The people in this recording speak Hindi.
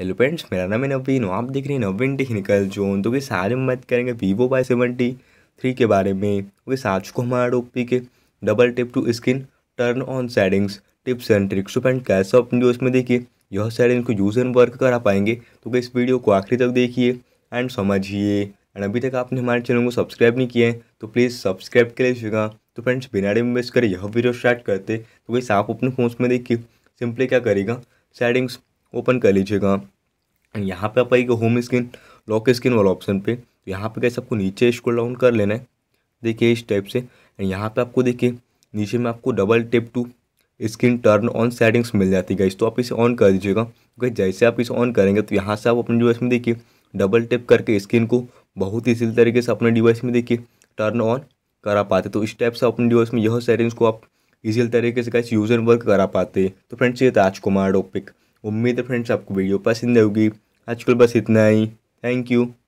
हेलो फ्रेंड्स मेरा नाम है नवीन आप देख रहे हैं नवीन टेक्निकल जोन तो कि सारे हम बात करेंगे वीवो वाई सेवेंटी थ्री के बारे में क्योंकि तो साज को हमारा टॉपिक है double tap to screen turn on settings tips and tricks तो फ्रेंड कैसे अपने जो इसमें देखिए यह सेटिंग को यूज एंड वर्क करा पाएंगे तो कि इस वीडियो को आखिरी तक देखिए एंड समझिए एंड अभी तक आपने हमारे चैनल को सब्सक्राइब नहीं किया है तो प्लीज़ सब्सक्राइब कर लीजिएगा तो फ्रेंड्स बिना डे में करें यह वीडियो स्टार्ट करते तो वैसे आप अपने फोन में देखिए सिंपली क्या करेगा सेटिंग्स ओपन कर लीजिएगा यहाँ पे आप आइएगा होम स्क्रीन लॉक स्क्रीन वाला ऑप्शन पे तो यहाँ पे कैसे आपको नीचे स्क्रोल डाउन कर लेना है देखिए इस टाइप से यहाँ पे आपको देखिए नीचे में आपको double tap to screen turn on settings मिल जाती है तो आप इसे ऑन कर दीजिएगा क्योंकि जैसे आप इसे ऑन करेंगे तो यहाँ से आप अपने डिवाइस में देखिए डबल टेप करके स्क्रीन को बहुत ही इसी तरीके से अपने डिवाइस में देखिए टर्न ऑन करा पाते तो इस टाइप से अपने डिवाइस में यह सेटिंग्स को आप इसी तरीके से कैसे यूज एंड वर्क करा पाते तो फ्रेंड्स ये था आज टॉपिक उम्मीद है फ्रेंड्स आपको वीडियो पसंद आएगी आजकल बस इतना ही थैंक यू